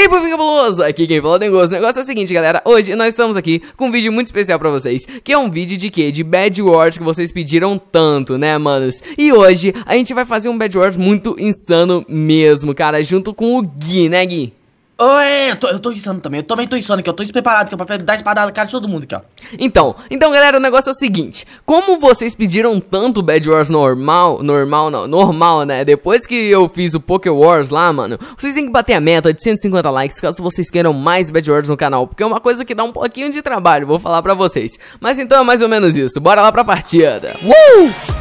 Ei, povinho cabuloso! Aqui quem fala tem gosto. O negócio é o seguinte, galera. Hoje nós estamos aqui com um vídeo muito especial pra vocês. Que é um vídeo de quê? De Bad Wars que vocês pediram tanto, né, manos? E hoje a gente vai fazer um Bad Wars muito insano mesmo, cara. Junto com o Gui, né, Gui? Oh, é, eu tô, eu tô insano também. Eu também tô insano aqui. Eu tô despreparado, que é eu pra dar espada na cara de todo mundo aqui, ó. Então, então, galera, o negócio é o seguinte. Como vocês pediram tanto Bad Wars normal, normal não, normal, né? Depois que eu fiz o Poké Wars lá, mano, vocês têm que bater a meta de 150 likes caso vocês queiram mais Bad Wars no canal. Porque é uma coisa que dá um pouquinho de trabalho, vou falar pra vocês. Mas então é mais ou menos isso. Bora lá pra partida. Uh!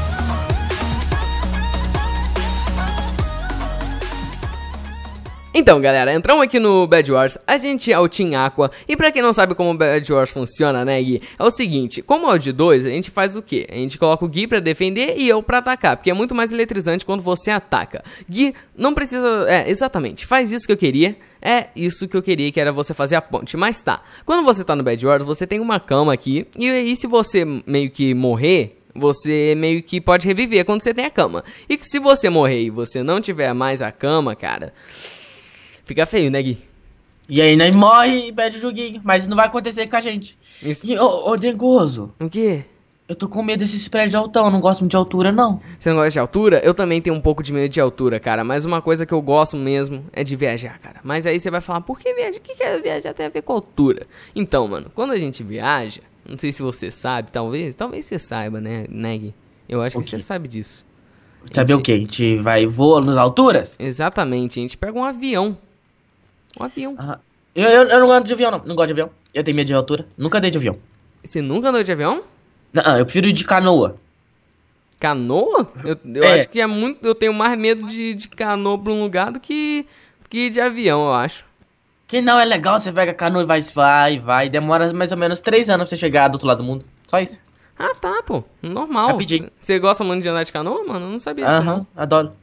Então, galera, entramos aqui no Bad Wars, a gente é o Team Aqua, e pra quem não sabe como o Bad Wars funciona, né, Gui? É o seguinte, como é o de dois, a gente faz o quê? A gente coloca o Gui pra defender e eu pra atacar, porque é muito mais eletrizante quando você ataca. Gui, não precisa... É, exatamente, faz isso que eu queria... É isso que eu queria, que era você fazer a ponte. Mas tá, quando você tá no Bad Wars, você tem uma cama aqui, e, aí, se você meio que morrer, você meio que pode reviver quando você tem a cama. E que se você morrer e você não tiver mais a cama, cara Fica feio, né, Gui? E aí nós né, morre e perde o joguinho, mas não vai acontecer com a gente. Isso. E, ô, ô Dengoso. O quê? Eu tô com medo desses prédios de altão, eu não gosto muito de altura, não. Você não gosta de altura? Eu também tenho um pouco de medo de altura, cara. Mas uma coisa que eu gosto mesmo é de viajar, cara. Mas aí você vai falar, por que viajar? O que, que é viajar tem a ver com altura? Então, mano, quando a gente viaja, não sei se você sabe, talvez, talvez você saiba, né, Neg? Né, eu acho que você sabe disso. Sabe gente... o quê? A gente vai voa nas alturas? Exatamente, a gente pega um avião um avião. Ah, eu, eu, eu, não gosto de avião, não. Não gosto de avião. Eu tenho medo de altura. Nunca andei de avião. Você nunca andou de avião? Não, eu prefiro de canoa. Canoa? Eu, eu é. acho que é muito. Eu tenho mais medo de, de canoa pra um lugar do que, que de avião, eu acho. Que não é legal, você pega canoa e vai, vai, vai. Demora mais ou menos três anos pra você chegar do outro lado do mundo. Só isso. Ah, tá, pô. Normal. Você gosta muito de andar de canoa, mano? Eu não sabia disso. Aham, adoro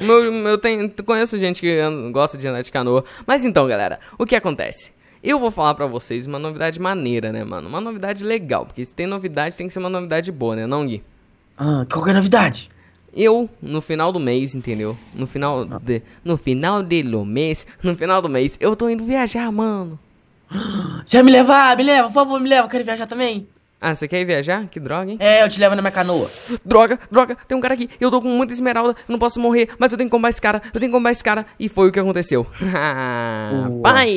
eu tenho, conheço gente que gosta de andar de canoa. Mas então, galera, o que acontece? Eu vou falar para vocês uma novidade maneira, né, mano? Uma novidade legal, porque se tem novidade, tem que ser uma novidade boa, né, não, Gui? Ah, qual que é a novidade? Eu, no final do mês, entendeu? No final ah. de, no final do mês, no final do mês, eu tô indo viajar, mano. Já me levar, me leva, por favor, me leva, eu quero viajar também. Ah, você quer ir viajar? Que droga, hein? É, eu te levo na minha canoa. Droga, droga, tem um cara aqui. Eu tô com muita esmeralda, não posso morrer, mas eu tenho que combar esse cara, eu tenho que combar esse cara. E foi o que aconteceu. Rapaz,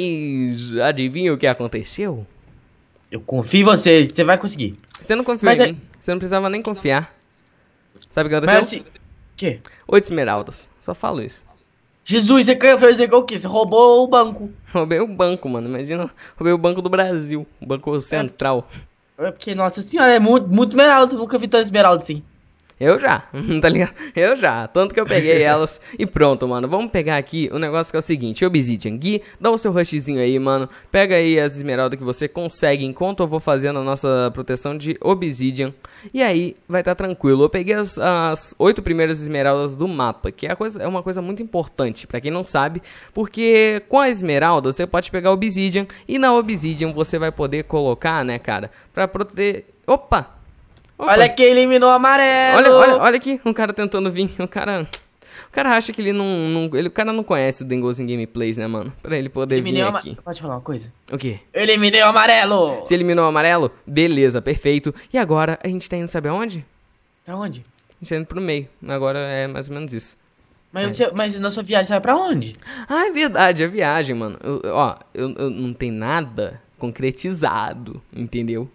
adivinha o que aconteceu? Eu confio em você, você vai conseguir. Você não confia mas em é... mim, você não precisava nem confiar. Sabe o que aconteceu? Mas assim, Que? Oito esmeraldas, só falo isso. Jesus, você quer fazer o que? Você roubou o banco. Roubei o banco, mano, imagina. Roubei o banco do Brasil, o banco central. É. É porque, nossa senhora, é muito, muito esmeralda. Eu nunca vi tão esmeralda assim. Eu já, tá ligado? Eu já. Tanto que eu peguei elas e pronto, mano. Vamos pegar aqui o negócio que é o seguinte: Obsidian Gui, dá o seu rushzinho aí, mano. Pega aí as esmeraldas que você consegue enquanto eu vou fazendo a nossa proteção de Obsidian. E aí vai estar tá tranquilo. Eu peguei as, oito primeiras esmeraldas do mapa, que é, coisa, é uma coisa muito importante para quem não sabe, porque com a esmeralda você pode pegar Obsidian e na Obsidian você vai poder colocar, né, cara, pra proteger. Opa! Opa. Olha que eliminou o amarelo. Olha, olha, olha aqui, um cara tentando vir. Um cara. O cara acha que ele não. não ele, o cara não conhece o Dengozinho Gameplays, né, mano? Pra ele poder Eliminei vir aqui. Pode falar uma coisa? O quê? Eliminei o amarelo! Se eliminou o amarelo? Beleza, perfeito. E agora a gente tá indo saber aonde? Pra onde? A gente tá indo pro meio. Agora é mais ou menos isso. Mas, é. mas nossa viagem sai pra onde? Ah, é verdade, é viagem, mano. Eu, ó, eu, eu não tenho nada concretizado, entendeu?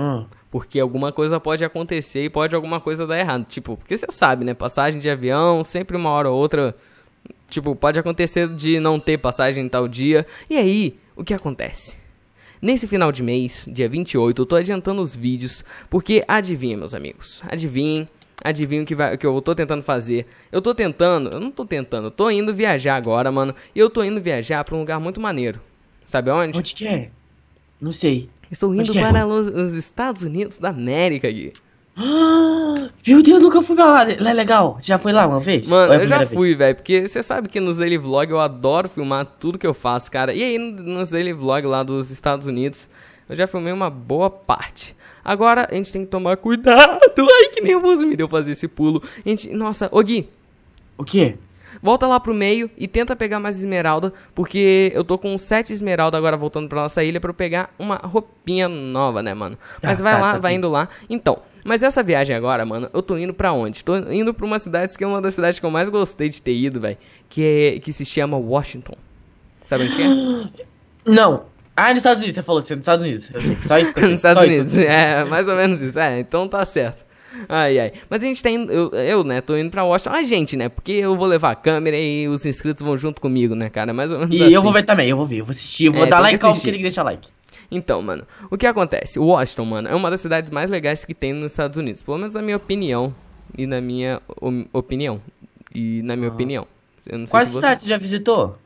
Hum. Porque alguma coisa pode acontecer e pode alguma coisa dar errado. Tipo, porque você sabe, né? Passagem de avião, sempre uma hora ou outra. Tipo, pode acontecer de não ter passagem em tal dia. E aí, o que acontece? Nesse final de mês, dia 28, eu tô adiantando os vídeos, porque adivinha, meus amigos. Adivinhem, adivinha o que, vai, o que eu tô tentando fazer. Eu tô tentando, eu não tô tentando, eu tô indo viajar agora, mano. E eu tô indo viajar pra um lugar muito maneiro. Sabe onde? Onde que é? Não sei. Estou indo é para os Estados Unidos da América, Gui. Meu Deus, nunca fui pra lá. Lá é legal. Você já foi lá uma vez? Mano, é eu já fui, velho. Porque você sabe que nos Daily Vlog eu adoro filmar tudo que eu faço, cara. E aí, nos Daily Vlog lá dos Estados Unidos, eu já filmei uma boa parte. Agora, a gente tem que tomar cuidado. Ai, que nervoso me deu fazer esse pulo. A gente, nossa, ô Gui. O quê? Volta lá pro meio e tenta pegar mais esmeralda, porque eu tô com sete esmeralda agora voltando pra nossa ilha para pegar uma roupinha nova, né, mano? Tá, mas vai tá, lá, tá, vai indo lá. Então, mas essa viagem agora, mano, eu tô indo para onde? Tô indo pra uma cidade que é uma das cidades que eu mais gostei de ter ido, velho, que, é, que se chama Washington. Sabe onde que é? Não, ah, é nos Estados Unidos, você falou, você é nos Estados Unidos. Eu sei, só isso. Que eu sei. nos Estados Unidos, isso. é, mais ou menos isso. É, então tá certo. Ai, ai. Mas a gente tá indo. Eu, eu, né, tô indo pra Washington. A gente, né? Porque eu vou levar a câmera e os inscritos vão junto comigo, né, cara? Mais ou menos. E assim. eu vou ver também, eu vou ver, eu vou assistir, eu vou é, dar like ao que deixa like. Então, mano, o que acontece? Washington, mano, é uma das cidades mais legais que tem nos Estados Unidos. Pelo menos na minha opinião. E na minha opinião. E na minha ah. opinião. Quais se cidades você... já visitou?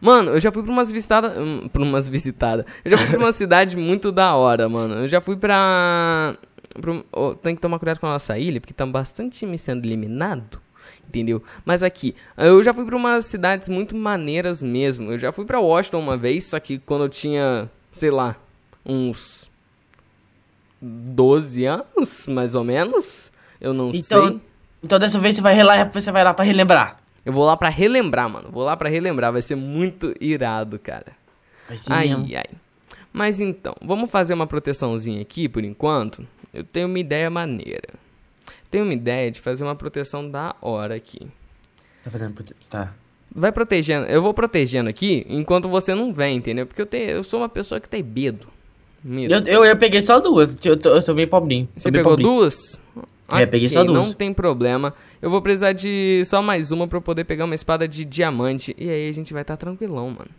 Mano, eu já fui pra umas visitadas. Hum, pra umas visitadas. Eu já fui pra uma cidade muito da hora, mano. Eu já fui pra tem que tomar cuidado com a nossa ilha, porque tá bastante time sendo eliminado. Entendeu? Mas aqui, eu já fui para umas cidades muito maneiras mesmo. Eu já fui para Washington uma vez, só que quando eu tinha, sei lá, uns 12 anos, mais ou menos. Eu não então, sei. Então dessa vez você vai lá, você vai lá para relembrar. Eu vou lá para relembrar, mano. Vou lá para relembrar, vai ser muito irado, cara. ai, ai. Mas então, vamos fazer uma proteçãozinha aqui por enquanto eu tenho uma ideia maneira. Tenho uma ideia de fazer uma proteção da hora aqui. Tá fazendo. Tá. Vai protegendo. Eu vou protegendo aqui enquanto você não vem, entendeu? Porque eu, tenho, eu sou uma pessoa que tem medo. medo. Eu, eu, eu, peguei só duas. Eu, tô, eu sou bem pobrinho. Você bem pegou pobrinho. duas? É, peguei só duas. Não tem problema. Eu vou precisar de só mais uma pra eu poder pegar uma espada de diamante. E aí a gente vai estar tá tranquilão, mano.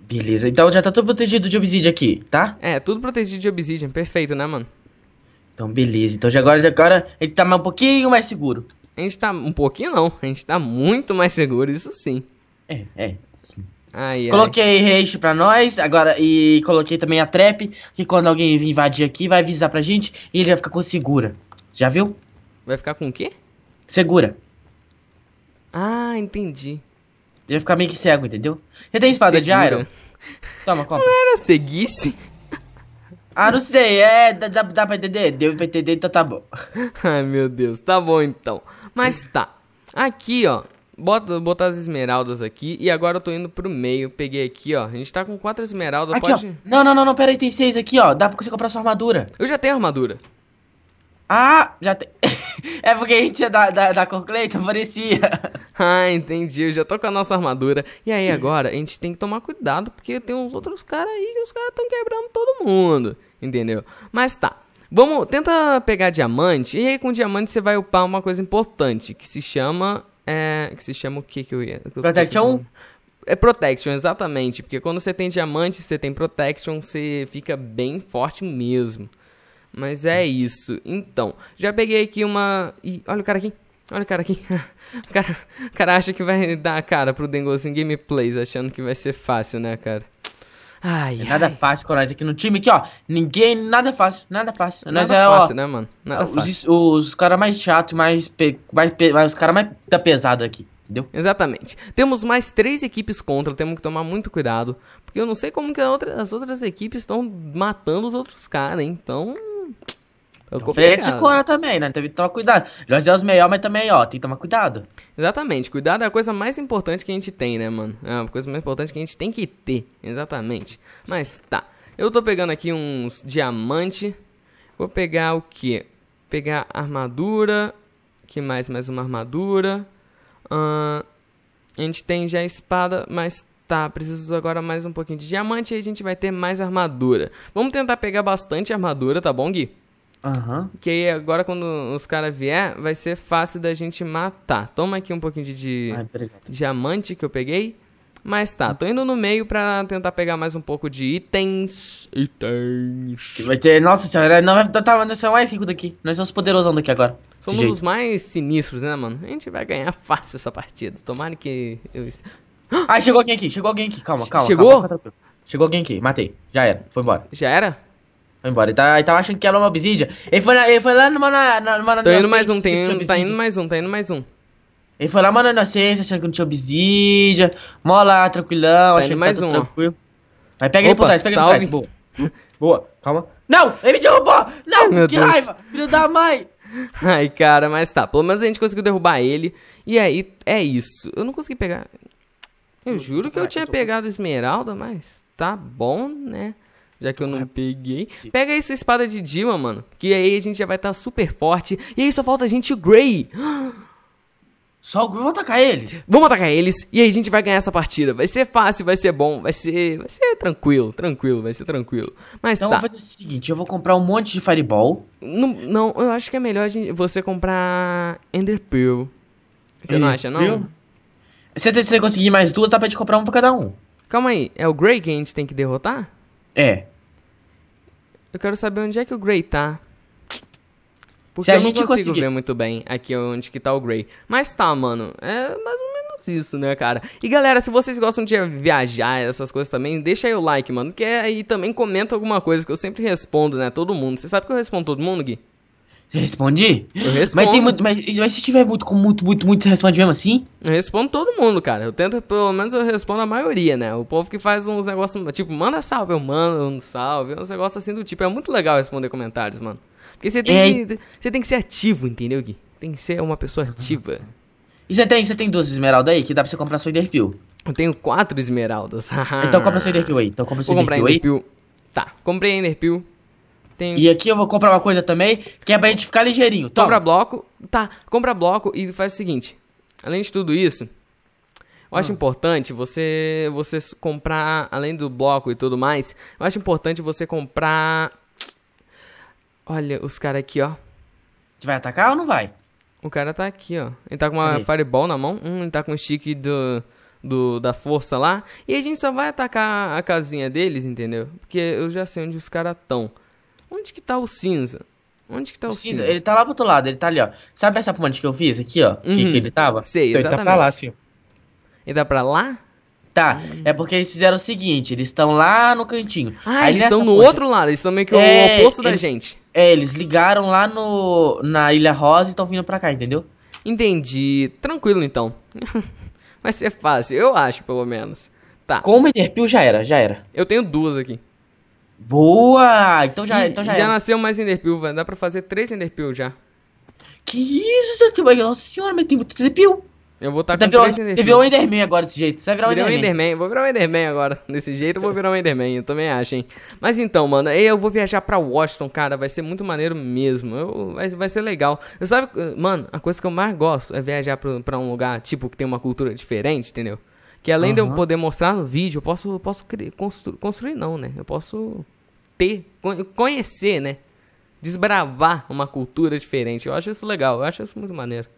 Beleza, então já tá tudo protegido de obsidian aqui, tá? É, tudo protegido de obsidian. Perfeito, né, mano? Então, beleza. Então, de agora, de agora, a gente tá um pouquinho mais seguro. A gente tá um pouquinho, não. A gente tá muito mais seguro, isso sim. É, é, sim. Ai, coloquei haste pra nós, agora e coloquei também a trap, que quando alguém invadir aqui, vai avisar pra gente e ele vai ficar com segura. Já viu? Vai ficar com o quê? Segura. Ah, entendi. Ele vai ficar meio que cego, entendeu? Você tem espada segura. de iron? Toma, copa. Não era seguisse? Ah, não sei, é, dá, dá pra entender? Deu pra entender, então tá bom. Ai, meu Deus, tá bom então. Mas tá, aqui, ó, bota, botar as esmeraldas aqui, e agora eu tô indo pro meio, peguei aqui, ó, a gente tá com quatro esmeraldas, aqui, pode... Ó. Não, não, não, não, pera aí, tem seis aqui, ó, dá pra você comprar sua armadura. Eu já tenho armadura. Ah, já tem... é porque a gente é da, da, da Cor então parecia. Ah, entendi. Eu já tô com a nossa armadura. E aí agora a gente tem que tomar cuidado porque tem uns outros caras aí e os caras estão quebrando todo mundo. Entendeu? Mas tá. Vamos, tenta pegar diamante. E aí com diamante você vai upar uma coisa importante que se chama. É, que se chama o que que eu ia. Que Protection? É Protection, exatamente. Porque quando você tem diamante, você tem Protection, você fica bem forte mesmo. Mas é isso. Então, já peguei aqui uma. Ih, olha o cara aqui. Olha o cara aqui. O cara, o cara acha que vai dar a cara pro Dengozinho em Gameplays, achando que vai ser fácil, né, cara? Ai, é nada ai. fácil com nós aqui no time, aqui, ó. Ninguém, nada fácil, nada fácil. Nós nada é, fácil, ó, né, mano? Nada os, fácil. Os, os caras mais chato, mais, mais, mais Os caras mais da tá pesada aqui. Entendeu? Exatamente. Temos mais três equipes contra, temos que tomar muito cuidado. Porque eu não sei como que outra, as outras equipes estão matando os outros caras, Então, é então complicado. de cora também, né? Tem então, que tomar cuidado. Jorge é os melhores, mas também, ó, tem que tomar cuidado. Exatamente. Cuidado é a coisa mais importante que a gente tem, né, mano? É a coisa mais importante que a gente tem que ter. Exatamente. Mas tá. Eu tô pegando aqui uns diamante. Vou pegar o quê? Pegar armadura. que mais? Mais uma armadura. Uh, a gente tem já espada, mas tá, preciso agora mais um pouquinho de diamante e a gente vai ter mais armadura. Vamos tentar pegar bastante armadura, tá bom, Gui? Uhum. Que aí agora quando os caras vier, vai ser fácil da gente matar. Toma aqui um pouquinho de, de Ai, ah, diamante que eu peguei. Mas tá, tô indo no meio pra tentar pegar mais um pouco de itens. Itens. Que vai ter. Nossa senhora, não tá, nós somos mais ricos daqui. Nós somos poderosão daqui agora. Somos os mais sinistros, né, mano? A gente vai ganhar fácil essa partida. Tomara que. Eu... Ah, chegou alguém aqui, chegou alguém aqui. Calma, calma. Chegou? Calma, calma, calma. chegou alguém aqui, matei. Já era, foi embora. Já era? Foi embora. Ele, tá, ele tava tá achando que era uma obsidian. Ele foi, ele foi lá numa... Na, numa na, Tô indo mais um, tem, um, tá indo mais um, tá indo mais um. Ele foi lá, mano, na inocência, achando que não tinha obsidian. Mó lá, tranquilão, tá achando que tá um, tranquilo. Vai, pega Opa, ele por trás, pega salve. ele por trás. Boa. Boa, calma. Não, ele me derrubou! Não, Meu que Deus. raiva! Filho da mãe! Ai, cara, mas tá. Pelo menos a gente conseguiu derrubar ele. E aí, é isso. Eu não consegui pegar... Eu juro que eu tinha pegado esmeralda, mas tá bom, né? já que eu não peguei. Pega aí sua espada de Dima, mano. Que aí a gente já vai estar tá super forte. E aí só falta a gente o Grey. Só vamos atacar eles. Vamos atacar eles e aí a gente vai ganhar essa partida. Vai ser fácil, vai ser bom, vai ser, vai ser tranquilo, tranquilo, vai ser tranquilo. Mas então tá. vou fazer o seguinte, eu vou comprar um monte de Fireball. Não, não eu acho que é melhor você comprar Ender Pearl. Você não acha, Pearl? não? Se você conseguir mais duas, dá pra te comprar um pra cada um. Calma aí, é o Grey que a gente tem que derrotar? É. Eu quero saber onde é que o Gray tá. Porque Se a eu gente não consigo conseguir... ver muito bem aqui onde que tá o Gray. Mas tá, mano. É mais ou menos isso, né, cara? E galera, se vocês gostam de viajar, essas coisas também, deixa aí o like, mano. Que aí também comenta alguma coisa que eu sempre respondo, né? Todo mundo. Você sabe que eu respondo todo mundo, Gui? Respondi? Eu respondo. Mas, tem muito, mas, mas se tiver muito, com muito, muito, muito, responde mesmo assim? Eu respondo todo mundo, cara. Eu tento, pelo menos eu respondo a maioria, né? O povo que faz uns negócios, tipo, manda salve, eu mando um salve, uns negócios assim do tipo. É muito legal responder comentários, mano. Porque você tem, é... que, você tem que ser ativo, entendeu, Gui? Tem que ser uma pessoa ativa. E você tem, você tem duas esmeraldas aí que dá pra você comprar sua Enderpeel? Eu tenho quatro esmeraldas. então compra sua Enderpeel aí. Então compra sua Enderpeel aí. Tá, comprei a Enderpeel. Tem... E aqui eu vou comprar uma coisa também, que é pra gente ficar ligeirinho. Toma. Compra bloco, tá, compra bloco e faz o seguinte. Além de tudo isso, eu acho ah. importante você você comprar, além do bloco e tudo mais, eu acho importante você comprar. Olha, os caras aqui, ó. Você vai atacar ou não vai? O cara tá aqui, ó. Ele tá com uma fireball na mão. Hum, ele tá com um stick do, do, da força lá. E a gente só vai atacar a casinha deles, entendeu? Porque eu já sei onde os caras estão. Onde que tá o cinza? Onde que tá o, o cinza? cinza? Ele tá lá pro outro lado, ele tá ali, ó. Sabe essa ponte que eu fiz aqui, ó? Uhum. Que, que, ele tava? Sei, então exatamente. ele tá pra lá, sim. Ele tá pra lá? Tá, uhum. é porque eles fizeram o seguinte, eles estão lá no cantinho. Ah, Aí eles estão no ponte... outro lado, eles estão meio que é, o oposto eles, da gente. É, eles ligaram lá no na Ilha Rosa e estão vindo pra cá, entendeu? Entendi. Tranquilo, então. Vai ser fácil, eu acho, pelo menos. Tá. Com o Interpil já era, já era. Eu tenho duas aqui. Boa! Então já, então já, já é. nasceu mais Enderpeel, velho. Dá pra fazer três Enderpeel já. Que isso, Nossa senhora, mas tem muito Enderpeel. Eu vou estar tá com virou, três Enderpeel. Você virou um Enderman agora desse jeito. Você vai virar um, Enderman. um Enderman. Vou virar um Enderman agora. Desse jeito eu vou virar um Enderman, eu também acho, hein. Mas então, mano, eu vou viajar pra Washington, cara. Vai ser muito maneiro mesmo. Eu, vai, vai ser legal. Eu sabe, mano, a coisa que eu mais gosto é viajar pra, pra um lugar, tipo, que tem uma cultura diferente, entendeu? Que além uhum. de eu poder mostrar no vídeo, eu posso, posso constru, construir, não, né? Eu posso ter, conhecer, né? Desbravar uma cultura diferente. Eu acho isso legal, eu acho isso muito maneiro.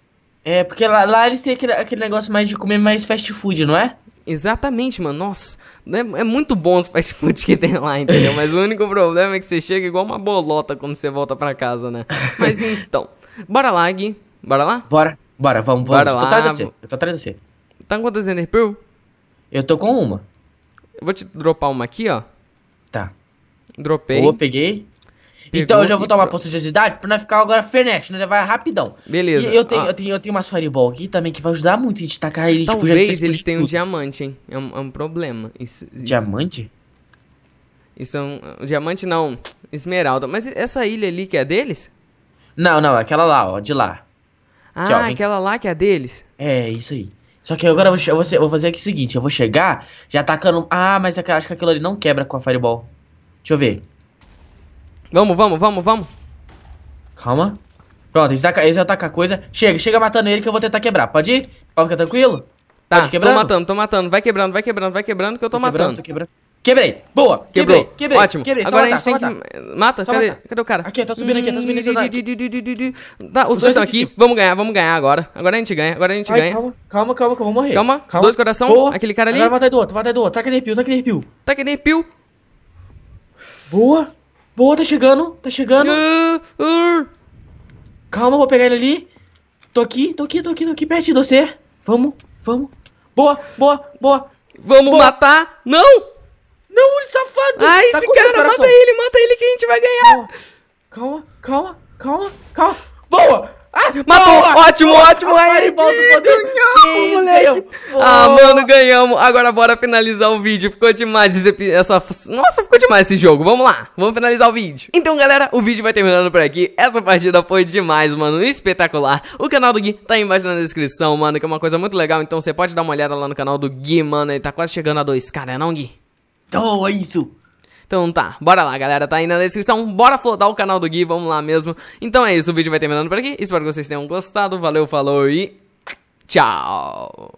É, porque lá, lá eles têm aquele, aquele negócio mais de comer mais fast food, não é? Exatamente, mano. Nossa, é, é, muito bom os fast food que tem lá, entendeu? Mas o único problema é que você chega igual uma bolota quando você volta pra casa, né? Mas então, bora lá, Gui. Bora lá? Bora, bora, vamos, vamos. Bora lá. Eu tô atrás de você. Eu tô atrás de você. Tá acontecendo, Pearl? Eu tô com uma. Eu vou te dropar uma aqui, ó. Tá. Dropei. Boa, peguei. Pegou então eu já vou tomar pro... posturiosidade pra não ficar agora frenético, né? Vai rapidão. Beleza. E eu tenho, ah. eu, tenho, eu tenho umas fireball aqui também que vai ajudar muito a gente tacar ele. Talvez tipo, já eles tenham um diamante, hein? É um, é um problema. Isso, isso, Diamante? Isso é um... Diamante não, esmeralda. Mas essa ilha ali que é deles? Não, não, é aquela lá, ó, de lá. Ah, aquela lá que é deles? É, isso aí. Só que agora eu vou, eu vou fazer aqui o seguinte, eu vou chegar já atacando... Ah, mas é acho que aquilo ali não quebra com a Fireball. Deixa eu ver. Vamos, vamos, vamos, vamos. Calma. Pronto, eles atacam, eles a coisa. Chega, chega matando ele que eu vou tentar quebrar. Pode ir? Pode ficar tranquilo? Tá, Pode quebrando? tô matando, tô matando. Vai quebrando, vai quebrando, vai quebrando que eu tô, tô matando. Quebrando, tô quebrando. Quebrei. Boa. Quebrei. Quebrou. Quebrei. Ótimo. Quebrei. Agora matar, a gente tem matar. que... Mata? cadê? Cadê o cara? Aqui, tá subindo aqui, tá subindo aqui. Tá, os, dois estão aqui. Vamos ganhar, vamos ganhar agora. Agora a gente ganha, agora a gente Ai, ganha. Calma, calma, calma, que eu vou morrer. Calma, calma. dois coração. Boa. Aquele cara ali. Agora vai do outro, vai do outro. Taca de repil, taca de repil. Taca de repil. Boa. Boa, tá chegando, tá chegando. Uh, uh. Calma, vou pegar ele ali. Tô aqui, tô aqui, tô aqui, tô aqui perto de você. Vamos, vamos. Boa, boa, boa. Vamos boa. matar. Não! Não, é safado! Ai, tá esse cara, mata ele, mata ele que a gente vai ganhar! Calma, calma, calma, calma! Boa! Ah, Matou! Boa, ótimo, boa, ótimo! Aí, ganhamos, moleque! Boa. Ah, mano, ganhamos! Agora bora finalizar o vídeo. Ficou demais esse, essa... Nossa, ficou demais esse jogo. Vamos lá, vamos finalizar o vídeo. Então, galera, o vídeo vai terminando por aqui. Essa partida foi demais, mano. Espetacular. O canal do Gui tá aí embaixo na descrição, mano, que é uma coisa muito legal. Então, você pode dar uma olhada lá no canal do Gui, mano. Ele tá quase chegando a 2K, né não, Gui? Então é isso! Então tá, bora lá, galera. Tá aí na descrição. Bora flodar o canal do Gui, vamos lá mesmo. Então é isso, o vídeo vai terminando por aqui. Espero que vocês tenham gostado. Valeu, falou e tchau!